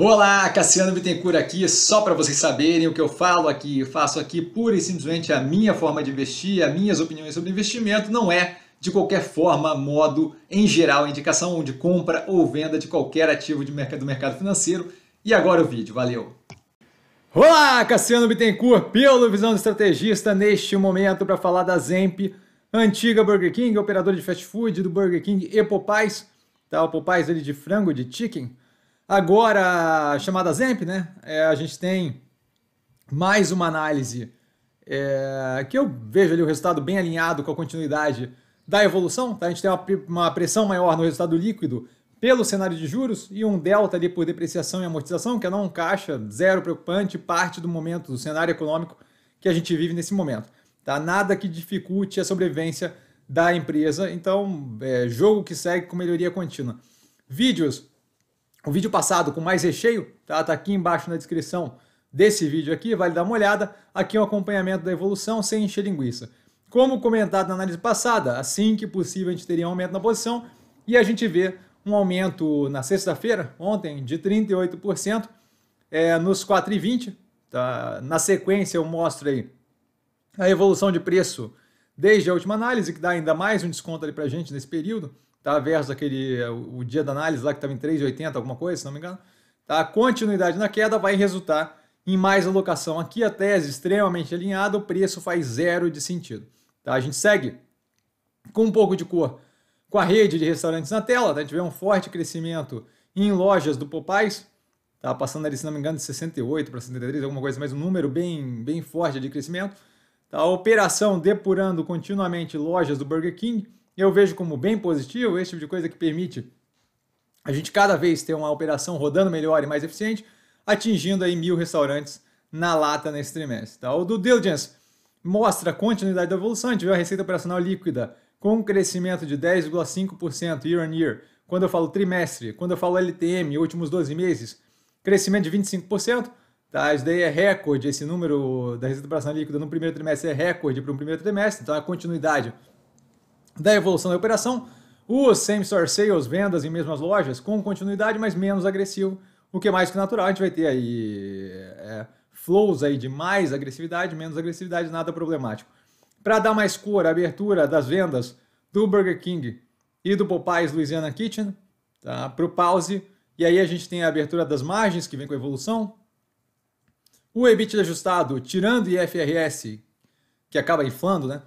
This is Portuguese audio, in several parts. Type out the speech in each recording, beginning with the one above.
Olá, Cassiano Bittencourt aqui, só para vocês saberem o que eu falo aqui, eu faço aqui pura e simplesmente a minha forma de investir, as minhas opiniões sobre investimento, não é de qualquer forma, modo, em geral, indicação de compra ou venda de qualquer ativo de mercado, do mercado financeiro. E agora o vídeo, valeu! Olá, Cassiano Bittencourt, pelo Visão do Estrategista, neste momento para falar da Zemp, antiga Burger King, operadora de fast food do Burger King e Popeyes, tá? O Popeyes ali de frango, de chicken, Agora, chamada ZEMP, né? É, a gente tem mais uma análise é, que eu vejo ali o resultado bem alinhado com a continuidade da evolução. Tá? A gente tem uma, uma pressão maior no resultado líquido pelo cenário de juros e um delta ali por depreciação e amortização, que é não caixa, zero preocupante, parte do momento, do cenário econômico que a gente vive nesse momento. Tá? Nada que dificulte a sobrevivência da empresa, então é, jogo que segue com melhoria contínua. Vídeos o vídeo passado com mais recheio, tá, tá aqui embaixo na descrição desse vídeo aqui, vale dar uma olhada. Aqui é um acompanhamento da evolução sem encher linguiça. Como comentado na análise passada, assim que possível a gente teria um aumento na posição e a gente vê um aumento na sexta-feira, ontem, de 38% é, nos 4,20. Tá? Na sequência eu mostro aí a evolução de preço desde a última análise, que dá ainda mais um desconto ali para a gente nesse período tá? versus aquele, é, o dia da análise lá que estava em 3,80, alguma coisa, se não me engano. Tá? A continuidade na queda vai resultar em mais alocação. Aqui a tese extremamente alinhada, o preço faz zero de sentido. Tá? A gente segue com um pouco de cor com a rede de restaurantes na tela. Tá? A gente vê um forte crescimento em lojas do Popais, tá? passando ali, se não me engano, de 68 para 73, alguma coisa mais, um número bem, bem forte de crescimento. Tá? A operação depurando continuamente lojas do Burger King eu vejo como bem positivo esse tipo de coisa que permite a gente cada vez ter uma operação rodando melhor e mais eficiente, atingindo aí mil restaurantes na lata nesse trimestre. Tá? O do Diligence mostra a continuidade da evolução, a gente viu a receita operacional líquida com um crescimento de 10,5% year on year. Quando eu falo trimestre, quando eu falo LTM, últimos 12 meses, crescimento de 25%. Tá? Isso daí é recorde, esse número da receita operacional líquida no primeiro trimestre é recorde para o primeiro trimestre, então a continuidade da evolução da operação, os same-store sales, vendas em mesmas lojas, com continuidade, mas menos agressivo, o que é mais que natural. A gente vai ter aí é, flows aí de mais agressividade, menos agressividade, nada problemático. Para dar mais cor à abertura das vendas do Burger King e do Popeyes Louisiana Kitchen, tá? para o pause, e aí a gente tem a abertura das margens, que vem com a evolução. O EBIT ajustado, tirando IFRS, que acaba inflando, né?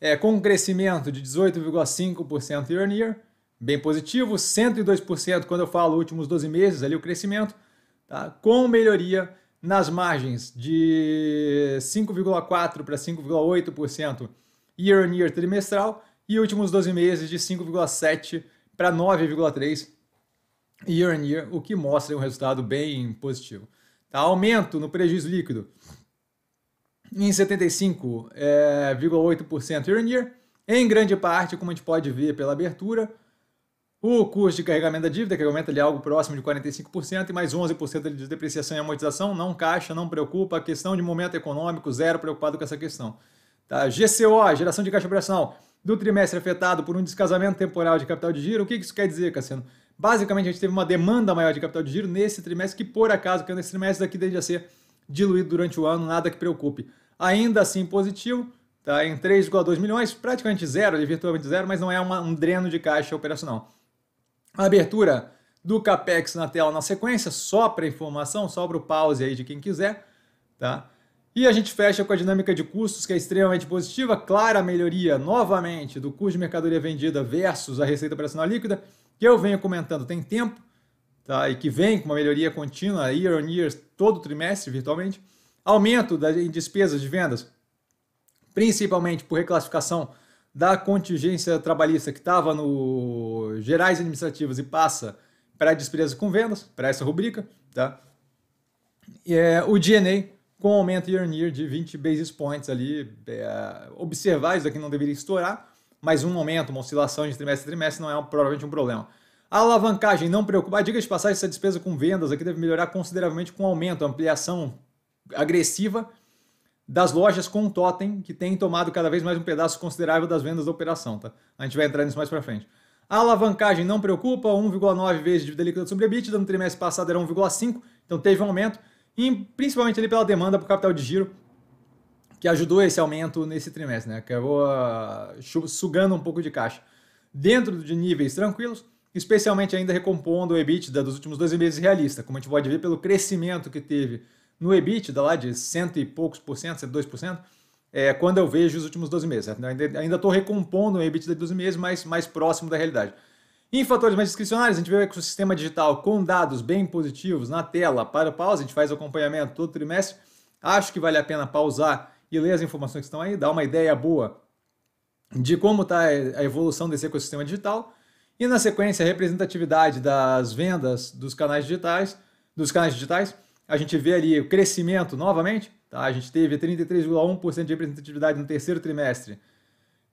é, com um crescimento de 18,5% year on year, bem positivo, 102% quando eu falo últimos 12 meses, ali o crescimento, tá? com melhoria nas margens de 5,4% para 5,8% year on year trimestral e últimos 12 meses de 5,7% para 9,3% year on year, o que mostra um resultado bem positivo. Tá? Aumento no prejuízo líquido em 75,8% é, year-on-year, em grande parte, como a gente pode ver pela abertura, o custo de carregamento da dívida, que aumenta ali algo próximo de 45%, e mais 11% de depreciação e amortização, não caixa, não preocupa, questão de momento econômico, zero preocupado com essa questão. Tá? GCO, geração de caixa operacional, do trimestre afetado por um descasamento temporal de capital de giro, o que isso quer dizer, Cassiano? Basicamente, a gente teve uma demanda maior de capital de giro nesse trimestre, que por acaso, que é nesse trimestre daqui desde a ser diluído durante o ano, nada que preocupe. Ainda assim positivo, tá? em 3,2 milhões, praticamente zero, virtualmente zero, mas não é uma, um dreno de caixa operacional. A abertura do CAPEX na tela na sequência, só para informação, só para o pause aí de quem quiser. Tá? E a gente fecha com a dinâmica de custos, que é extremamente positiva, clara melhoria novamente do custo de mercadoria vendida versus a receita operacional líquida, que eu venho comentando tem tempo, tá? e que vem com uma melhoria contínua, year on year, todo trimestre virtualmente, aumento em despesas de vendas, principalmente por reclassificação da contingência trabalhista que estava no gerais administrativas e passa para despesas com vendas, para essa rubrica, tá? É, o DNA com aumento year on year de 20 basis points ali, é, observar isso aqui não deveria estourar, mas um aumento, uma oscilação de trimestre a trimestre não é um, provavelmente um problema. A alavancagem não preocupa. Ah, diga de passagem, essa despesa com vendas aqui deve melhorar consideravelmente com o aumento, ampliação agressiva das lojas com totem, que tem tomado cada vez mais um pedaço considerável das vendas da operação, tá? A gente vai entrar nisso mais para frente. A alavancagem não preocupa, 1,9 vezes dívida líquida sobre bit, no trimestre passado era 1,5, então teve um aumento, e principalmente ali pela demanda por capital de giro, que ajudou esse aumento nesse trimestre, né? Acabou ah, sugando um pouco de caixa. Dentro de níveis tranquilos, especialmente ainda recompondo o EBITDA dos últimos 12 meses realista, como a gente pode ver pelo crescimento que teve no EBITDA lá de cento e poucos por cento, dois por cento, é, quando eu vejo os últimos 12 meses. Ainda estou recompondo o EBITDA de 12 meses, mas mais próximo da realidade. Em fatores mais discricionários, a gente vê o ecossistema digital com dados bem positivos na tela para o pause a gente faz acompanhamento todo trimestre. Acho que vale a pena pausar e ler as informações que estão aí, dar uma ideia boa de como está a evolução desse ecossistema digital. E na sequência, a representatividade das vendas dos canais digitais, dos canais digitais, a gente vê ali o crescimento novamente, tá? A gente teve 33,1% de representatividade no terceiro trimestre,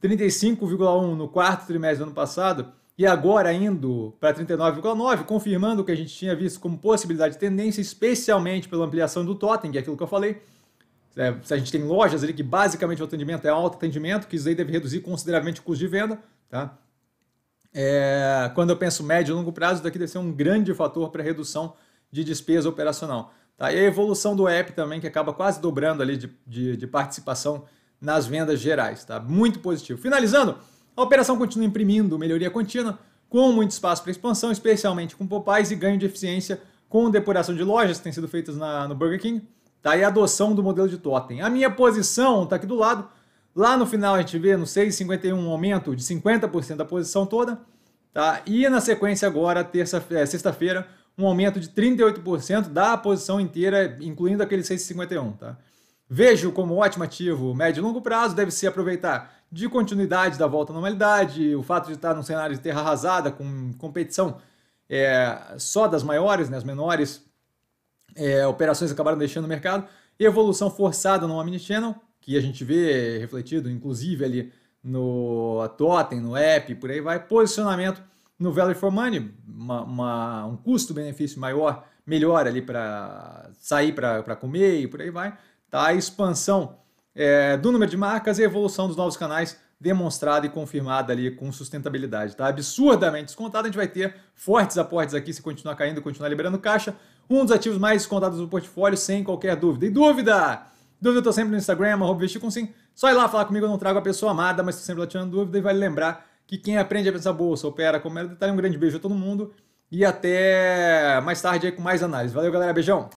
35,1 no quarto trimestre do ano passado e agora indo para 39,9, confirmando o que a gente tinha visto como possibilidade de tendência, especialmente pela ampliação do totem, que é aquilo que eu falei. É, a gente tem lojas ali que basicamente o atendimento é alto atendimento, que isso aí deve reduzir consideravelmente o custo de venda, tá? É, quando eu penso médio e longo prazo, daqui deve ser um grande fator para redução de despesa operacional. Tá? E a evolução do app também, que acaba quase dobrando ali de, de, de participação nas vendas gerais. Tá? Muito positivo. Finalizando, a operação continua imprimindo melhoria contínua, com muito espaço para expansão, especialmente com popais e ganho de eficiência com depuração de lojas que têm sido feitas na, no Burger King. Tá? E a adoção do modelo de totem. A minha posição está aqui do lado Lá no final a gente vê no 6,51 um aumento de 50% da posição toda. Tá? E na sequência agora, terça, é, sexta-feira, um aumento de 38% da posição inteira, incluindo aquele 6,51. Tá? Vejo como ótimo ativo médio e longo prazo, deve se aproveitar de continuidade da volta à normalidade, o fato de estar num cenário de terra arrasada, com competição é, só das maiores, né, as menores é, operações acabaram deixando o mercado, evolução forçada no Omnichannel, que a gente vê refletido, inclusive ali no Totem, no app, por aí vai, posicionamento no Value for Money, uma, uma, um custo-benefício maior, melhor ali para sair para comer e por aí vai, tá? A expansão é, do número de marcas e a evolução dos novos canais demonstrada e confirmada ali com sustentabilidade, tá? Absurdamente descontado a gente vai ter fortes aportes aqui se continuar caindo, continuar liberando caixa, um dos ativos mais descontados do portfólio, sem qualquer dúvida. E dúvida? Dúvida eu tô sempre no Instagram, @vesticomsim. Só ir lá falar comigo, eu não trago a pessoa amada, mas tô sempre lá tirando dúvida e vale lembrar que quem aprende a pensar bolsa, opera como era detalhe, um grande beijo a todo mundo e até mais tarde aí com mais análise. Valeu, galera, beijão.